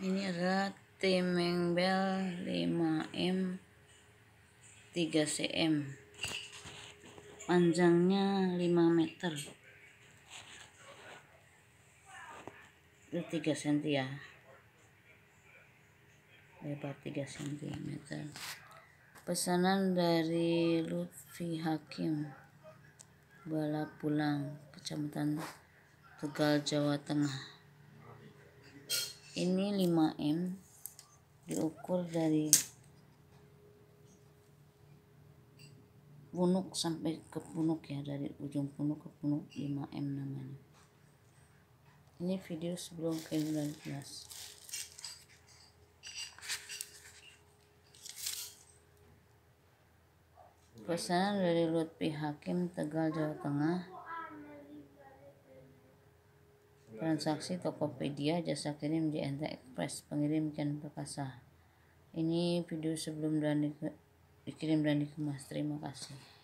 ini adalah timeng bel 5M 3cm panjangnya 5 meter itu 3 cm ya lebar 3 cm pesanan dari Lutfi Hakim Bala Pulang Kecamatan Tegal Jawa Tengah ini 5M diukur dari punuk sampai ke punuk ya dari ujung punuk ke punuk 5M namanya ini video sebelum ke-19 pesanan dari Lutfi Hakim Tegal Jawa Tengah transaksi Tokopedia jasa kirim JNT Express pengirim Ken Perkasa ini video sebelum dan dikirim dan dikemas terima kasih